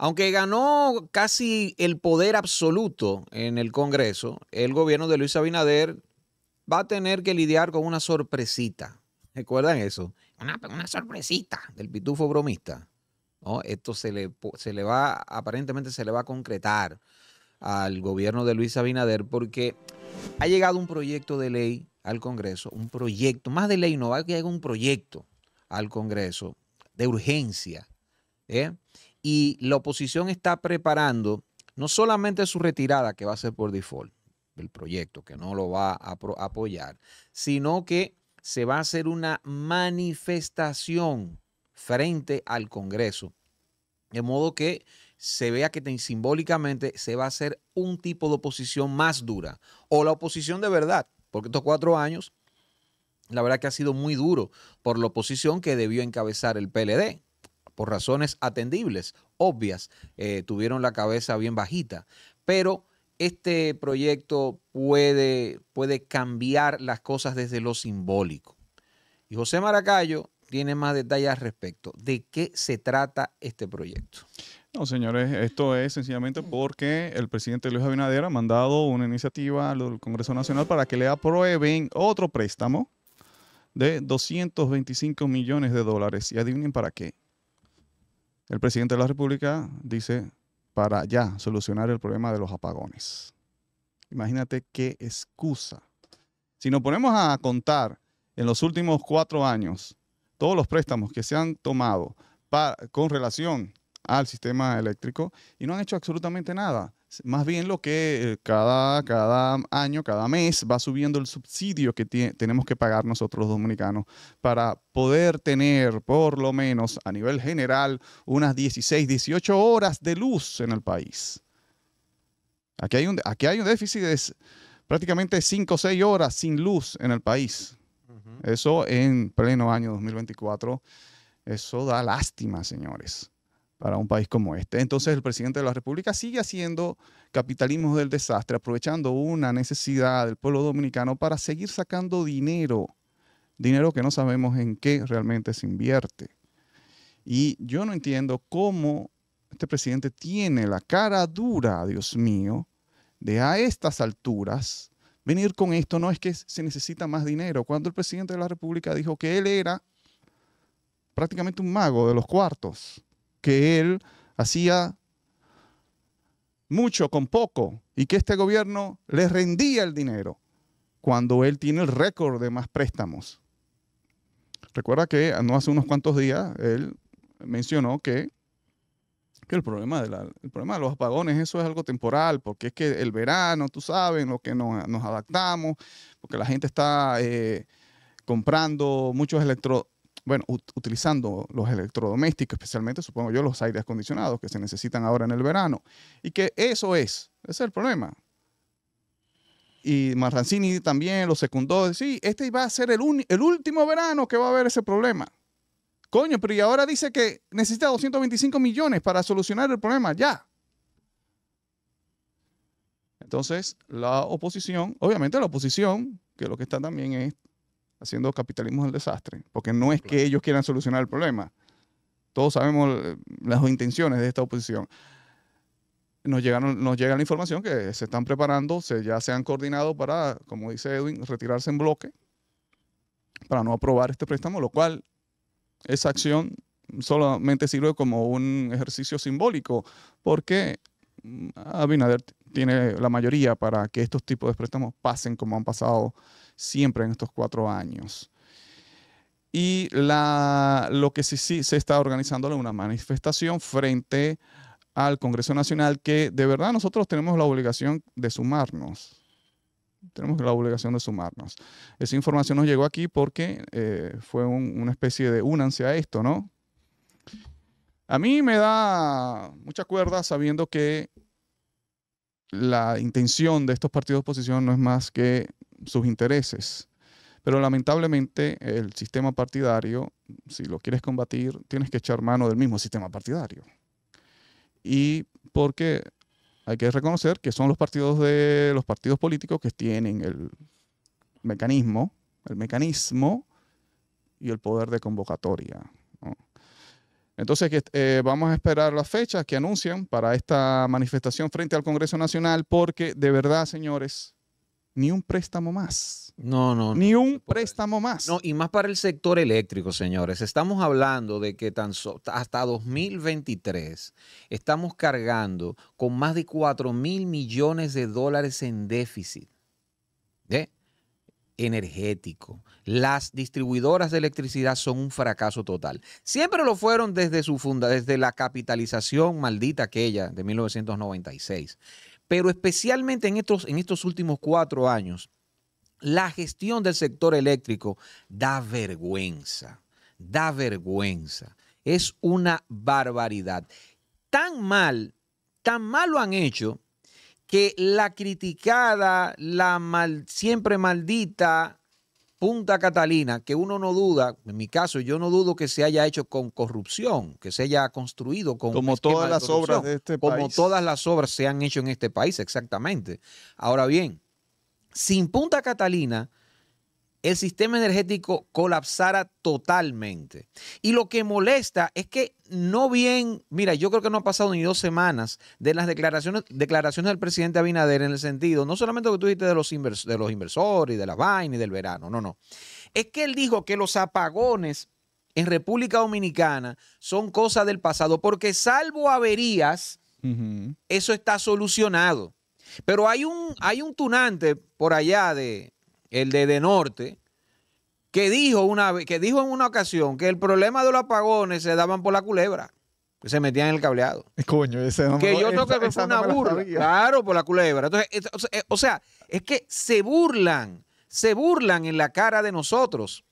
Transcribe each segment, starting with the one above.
Aunque ganó casi el poder absoluto en el Congreso, el gobierno de Luis Abinader va a tener que lidiar con una sorpresita. ¿Recuerdan eso? Una, sorpresita del pitufo bromista. Esto se le, se le va, aparentemente se le va a concretar al gobierno de Luis Abinader porque ha llegado un proyecto de ley al Congreso, un proyecto, más de ley no, va que llegar un proyecto al Congreso de urgencia. ¿eh? y la oposición está preparando no solamente su retirada, que va a ser por default del proyecto, que no lo va a apoyar, sino que se va a hacer una manifestación frente al Congreso, de modo que se vea que simbólicamente se va a hacer un tipo de oposición más dura, o la oposición de verdad, porque estos cuatro años, la verdad que ha sido muy duro por la oposición que debió encabezar el PLD por razones atendibles, obvias, eh, tuvieron la cabeza bien bajita. Pero este proyecto puede, puede cambiar las cosas desde lo simbólico. Y José Maracayo tiene más detalles al respecto. ¿De qué se trata este proyecto? No, señores, esto es sencillamente porque el presidente Luis Abinader ha mandado una iniciativa al Congreso Nacional para que le aprueben otro préstamo de 225 millones de dólares. Y adivinen para qué. El presidente de la República dice para ya solucionar el problema de los apagones. Imagínate qué excusa. Si nos ponemos a contar en los últimos cuatro años todos los préstamos que se han tomado con relación al sistema eléctrico y no han hecho absolutamente nada. Más bien lo que eh, cada, año, cada mes va subiendo el subsidio que tenemos que pagar nosotros los dominicanos para poder tener por lo menos a nivel general unas 16, 18 horas de luz en el país. Aquí hay un, aquí hay un déficit de prácticamente 5 o 6 horas sin luz en el país. Eso en pleno año 2024. Eso da lástima, señores para un país como este. Entonces el presidente de la República sigue haciendo capitalismo del desastre, aprovechando una necesidad del pueblo dominicano para seguir sacando dinero, dinero que no sabemos en qué realmente se invierte. Y yo no entiendo cómo este presidente tiene la cara dura, Dios mío, de a estas alturas venir con esto. No es que se necesita más dinero. Cuando el presidente de la República dijo que él era prácticamente un mago de los cuartos que él hacía mucho con poco y que este gobierno le rendía el dinero cuando él tiene el récord de más préstamos. Recuerda que no hace unos cuantos días él mencionó que, que el, problema de problema los apagones, eso es algo temporal, porque es que el verano, tú sabes, lo que nos, adaptamos, porque la gente está eh, comprando muchos electro, bueno, utilizando los electrodomésticos, especialmente supongo yo los aires acondicionados que se necesitan ahora en el verano. Y que eso es, ese es el problema. Y Marrancini también lo secundó, sí, este va a ser el, el último verano que va a haber ese problema. Coño, pero y ahora dice que necesita 225 millones para solucionar el problema, ya. Entonces, la oposición, obviamente la oposición, que lo que está también es haciendo capitalismo del desastre, porque no es que ellos quieran solucionar el problema. Todos sabemos eh, las intenciones de esta oposición. Nos, llegaron, nos llega la información que se están preparando, se, ya se han coordinado para, como dice Edwin, retirarse en bloque para no aprobar este préstamo, lo cual esa acción solamente sirve como un ejercicio simbólico, porque mm, Abinader tiene la mayoría para que estos tipos de préstamos pasen como han pasado siempre en estos cuatro años. Y la, lo que sí, sí se está organizando es una manifestación frente al Congreso Nacional que de verdad nosotros tenemos la obligación de sumarnos. Tenemos la obligación de sumarnos. Esa información nos llegó aquí porque eh, fue una especie de únanse a esto, ¿no? A mí me da mucha cuerda sabiendo que la intención de estos partidos de oposición no es más que sus intereses. Pero lamentablemente el sistema partidario, si lo quieres combatir, tienes que echar mano del mismo sistema partidario. Y porque hay que reconocer que son los partidos de los partidos políticos que tienen el mecanismo, el mecanismo y el poder de convocatoria. Entonces, eh, vamos a esperar las fechas que anuncian para esta manifestación frente al Congreso Nacional, porque de verdad, señores, ni un préstamo más. No, no. Ni un préstamo más. No, y más para el sector eléctrico, señores. Estamos hablando de que hasta 2023 estamos cargando con más de 4 mil millones de dólares en déficit ¿eh? energético. Las distribuidoras de electricidad son un fracaso total. Siempre lo fueron desde su funda, desde la capitalización maldita aquella de 1996. Pero especialmente en estos, en estos últimos cuatro años, la gestión del sector eléctrico da vergüenza, da vergüenza. Es una barbaridad. Tan mal, tan mal lo han hecho que la criticada, la siempre maldita Punta Catalina, que uno no duda, en mi caso, yo no dudo que se haya hecho con corrupción, que se haya construido con como todas las obras de este país. Como todas las obras se han hecho en este país, exactamente. Ahora bien, sin Punta Catalina, el sistema energético colapsara totalmente. Y lo que molesta es que no bien, mira, yo creo que no ha pasado ni dos semanas de las declaraciones, declaraciones del presidente Abinader en el sentido, no solamente lo que tú dijiste de los, de los inversores de la vaina y del verano, no, no. Es que él dijo que los apagones en República Dominicana son cosas del pasado, porque salvo averías, eso está solucionado. Pero hay un, hay un tunante por allá de, el de De Norte, que dijo, una, que dijo en una ocasión que el problema de los apagones se daban por la culebra, que se metían en el cableado. Coño, ese no Que yo creo que fue una burla. Claro, por la culebra. Eh, o sea, es que se burlan, se burlan en la cara de nosotros.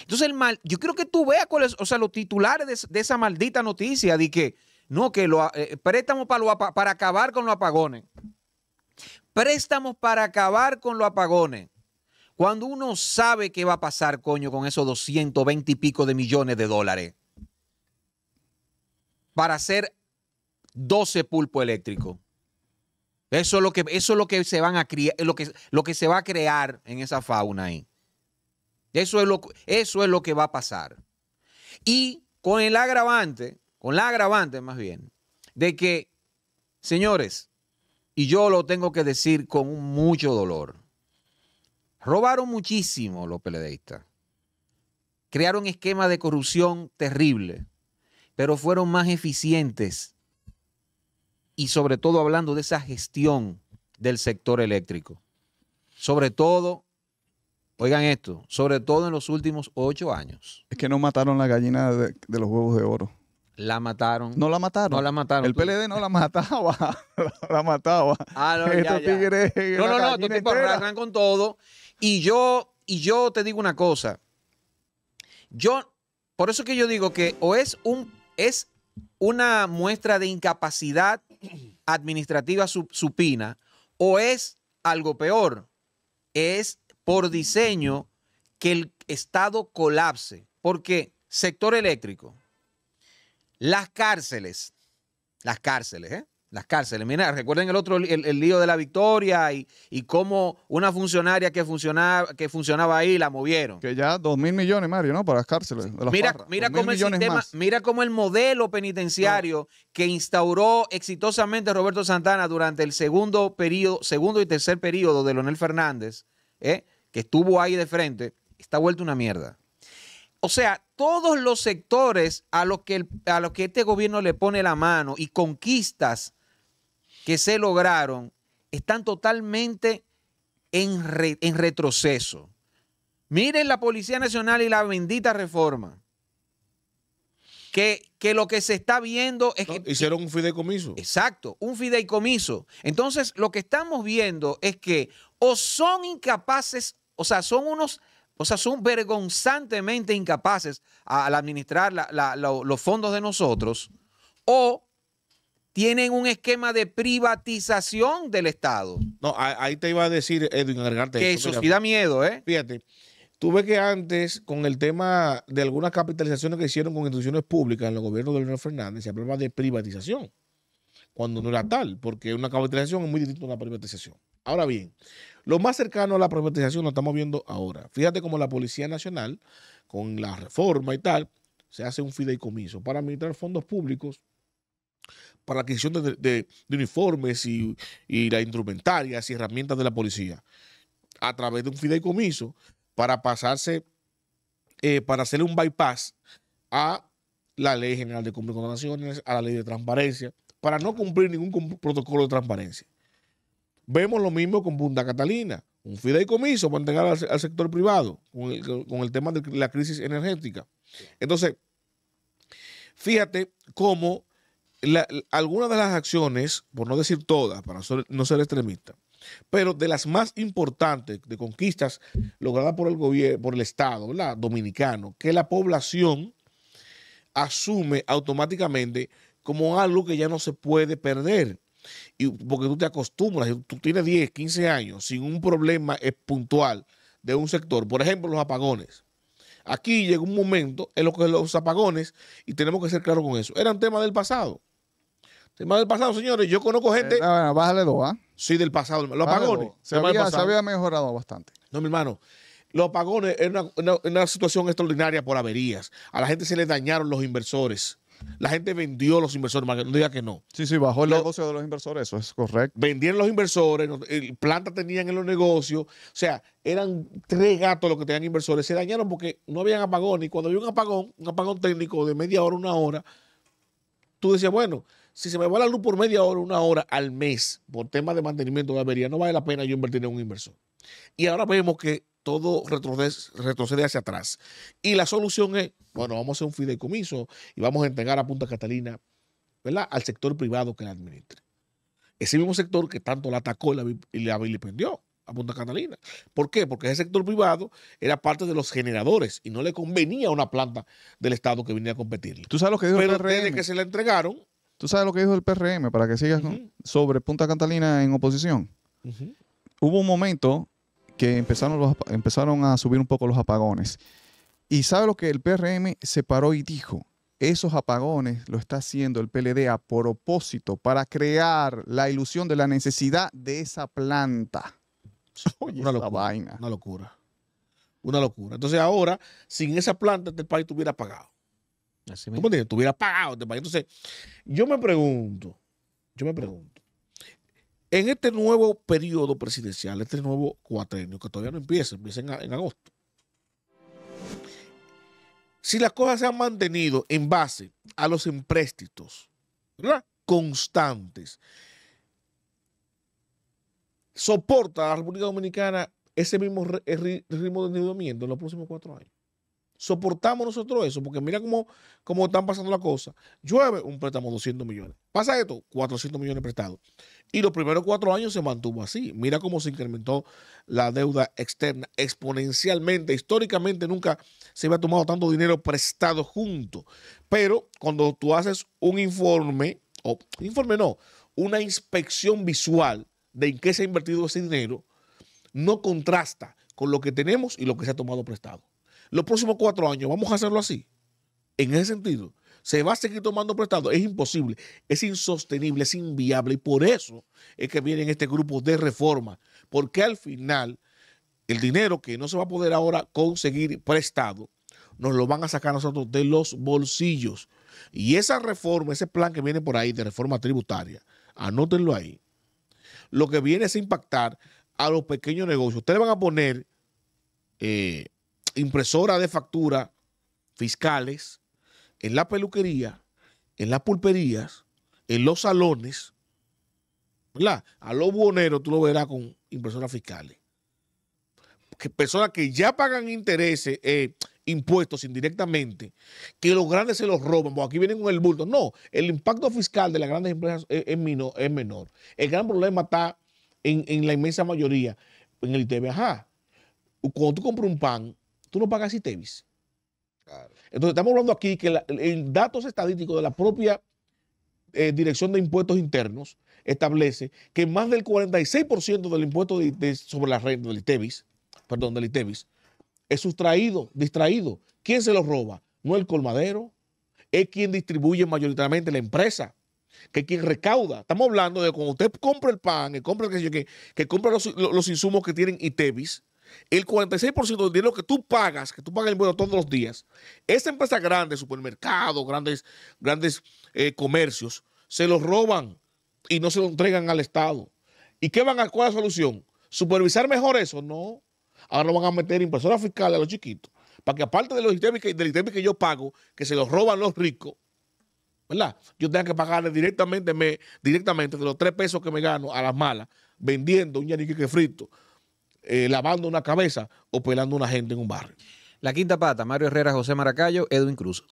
Entonces, el mal, yo creo que tú veas o sea, los titulares de, esa maldita noticia de que, no, que lo, eh, eh, préstamos para, para acabar con los apagones. Préstamos para acabar con los apagones. Cuando uno sabe qué va a pasar, coño, con esos 220 y pico de millones de dólares para hacer 12 pulpo eléctrico. Eso es lo que, eso lo que se van a criar, lo que, lo que se va a crear en esa fauna ahí. Eso es lo, eso es lo que va a pasar. Y con el agravante, con el agravante más bien, de que, señores, y yo lo tengo que decir con mucho dolor, Robaron muchísimo los PLDistas. Crearon esquemas de corrupción terrible, pero fueron más eficientes. Y sobre todo hablando de esa gestión del sector eléctrico. Sobre todo, oigan esto, sobre todo en los últimos ocho años. Es que no mataron la gallina de, los huevos de oro. La mataron. No la mataron. No la mataron. El PLD no la mataba. la, mataba. Ah, no, este no no, no, no, estos tipos arrancan con todo. Y yo, y yo te digo una cosa. Yo, por eso que yo digo que o es un es una muestra de incapacidad administrativa supina o es algo peor. Es por diseño que el Estado colapse. Porque sector eléctrico, las cárceles, las cárceles, ¿eh? las cárceles. Mira, recuerden el otro, el, lío de la victoria y, y cómo una funcionaria que funcionaba, que funcionaba ahí la movieron. Que ya dos mil millones, Mario, ¿no? Para las cárceles. mira, mira cómo el sistema, mira cómo el modelo penitenciario que instauró exitosamente Roberto Santana durante el segundo periodo, segundo y tercer periodo de Leonel Fernández, ¿eh? que estuvo ahí de frente, está vuelto una mierda. O sea, todos los sectores a los que, a los que este gobierno le pone la mano y conquistas que se lograron están totalmente en, en retroceso. Miren la Policía Nacional y la bendita reforma. Que, lo que se está viendo es que... Hicieron un fideicomiso. Exacto, un fideicomiso. Entonces, lo que estamos viendo es que o son incapaces, o sea, son unos, o sea, son vergonzantemente incapaces al administrar los fondos de nosotros, o tienen un esquema de privatización del Estado. No, ahí te iba a decir, Edwin, agregarte. Que eso sí da miedo, ¿eh? Fíjate, tuve que antes, con el tema de algunas capitalizaciones que hicieron con instituciones públicas en los gobiernos de Leonel Fernández, se hablaba de privatización, cuando no era tal, porque una capitalización es muy distinta a una privatización. Ahora bien, lo más cercano a la privatización lo estamos viendo ahora. Fíjate cómo la Policía Nacional, con la reforma y tal, se hace un fideicomiso para administrar fondos públicos para la adquisición de, uniformes y, las instrumentarias y herramientas de la policía a través de un fideicomiso para pasarse, eh, para hacerle un bypass a la Ley General de Cumplimiento de Naciones, a la Ley de Transparencia, para no cumplir ningún protocolo de transparencia. Vemos lo mismo con Bunda Catalina, un fideicomiso para entregar al, sector privado con el, con el, tema de la crisis energética. Entonces, fíjate cómo algunas de las acciones, por no decir todas, para no ser extremista, pero de las más importantes de conquistas logradas por el gobierno, por el Estado dominicano, que la población asume automáticamente como algo que ya no se puede perder. Y porque tú te acostumbras, tú tienes 10, 15 años sin un problema puntual de un sector, por ejemplo, los apagones. Aquí llega un momento en lo que los apagones, y tenemos que ser claros con eso, eran temas del pasado. Tema del pasado, señores. Yo conozco eh, gente. bájale dos, ¿ah? Sí, del pasado. Los apagones. Se había, mejorado bastante. No, mi hermano. Los apagones es una, situación extraordinaria por averías. A la gente se le dañaron los inversores. La gente vendió los inversores, no diga que no. Sí, sí, bajó el negocio de los inversores, eso es correcto. Vendieron los inversores, planta tenían en los negocios, o sea, eran tres gatos los que tenían inversores, se dañaron porque no habían apagón y cuando había un apagón, un apagón técnico de media hora, una hora, tú decías, bueno, si se me va la luz por media hora, una hora al mes por temas de mantenimiento de avería, no vale la pena yo invertir en un inversor. Y ahora vemos que todo retrocede, hacia atrás. Y la solución es, bueno, vamos a hacer un fideicomiso y vamos a entregar a Punta Catalina, ¿verdad? Al sector privado que la administre. Ese mismo sector que tanto la atacó y la, y vilipendió a Punta Catalina. ¿Por qué? Porque ese sector privado era parte de los generadores y no le convenía a una planta del Estado que viniera a competirle. ¿Tú sabes lo que dijo Pero el que se la entregaron, ¿Tú sabes lo que dijo el PRM para que sigas sobre Punta Cantalina en oposición? Hubo un momento que empezaron, a subir un poco los apagones. Y sabe lo que el PRM se paró y dijo, esos apagones lo está haciendo el PLD a propósito para crear la ilusión de la necesidad de esa planta. una locura, Una locura. Una locura. Entonces ahora, sin esa planta, este país estuviera apagado. Así este Entonces, yo me pregunto, yo me pregunto, en este nuevo periodo presidencial, este nuevo cuatrenio, que todavía no empieza, empieza en, agosto, si las cosas se han mantenido en base a los empréstitos constantes, ¿soporta la República Dominicana ese mismo ritmo de endeudamiento en los próximos cuatro años? soportamos nosotros eso? Porque mira cómo, cómo están pasando las cosas. Llueve un préstamo de 200 millones. Pasa esto, 400 millones prestados. Y los primeros cuatro años se mantuvo así. Mira cómo se incrementó la deuda externa exponencialmente. Históricamente nunca se había tomado tanto dinero prestado junto. Pero cuando tú haces un informe, o informe no, una inspección visual de en qué se ha invertido ese dinero, no contrasta con lo que tenemos y lo que se ha tomado prestado los próximos cuatro años vamos a hacerlo así. En ese sentido, se va a seguir tomando prestado. Es imposible, es insostenible, es inviable. Y por eso es que vienen este grupo de reforma. Porque al final, el dinero que no se va a poder ahora conseguir prestado, nos lo van a sacar nosotros de los bolsillos. Y esa reforma, ese plan que viene por ahí de reforma tributaria, anótenlo ahí, lo que viene es impactar a los pequeños negocios. Ustedes van a poner eh, impresora de factura fiscales, en la peluquería, en las pulperías, en los salones, ¿verdad? A los buhoneros tú lo verás con impresoras fiscales. Que personas que ya pagan intereses, eh, impuestos indirectamente, que los grandes se los roban, porque aquí vienen con el bulto. No, el impacto fiscal de las grandes empresas es, menor. El gran problema está en, la inmensa mayoría, en el ITB Ajá, cuando tú compras un pan, tú no pagas ITEVIS. Entonces, estamos hablando aquí que en datos estadísticos de la propia eh, Dirección de Impuestos Internos establece que más del 46% del impuesto sobre la renta del ITEVIS, perdón, del ITEVIS, es sustraído, distraído. ¿Quién se lo roba? No el colmadero, es quien distribuye mayoritariamente la empresa, que es quien recauda. Estamos hablando de cuando usted compra el pan, que compra que, compra los, insumos que tienen ITEVIS, el 46% del dinero que tú pagas, que tú pagas el impuesto todos los días, esa empresa grande, supermercados, grandes, grandes eh, comercios, se los roban y no se lo entregan al Estado. ¿Y qué van a cuál es la solución? ¿Supervisar mejor eso? No. Ahora lo van a meter impresoras fiscal a los chiquitos. Para que aparte de los ítems que, del que yo pago, que se los roban los ricos, ¿verdad? Yo tenga que pagarle directamente, me, directamente de los tres pesos que me gano a las malas, vendiendo un yanique frito eh, lavando una cabeza o pelando una gente en un barrio. La quinta pata, Mario Herrera, José Maracayo, Edwin Cruz.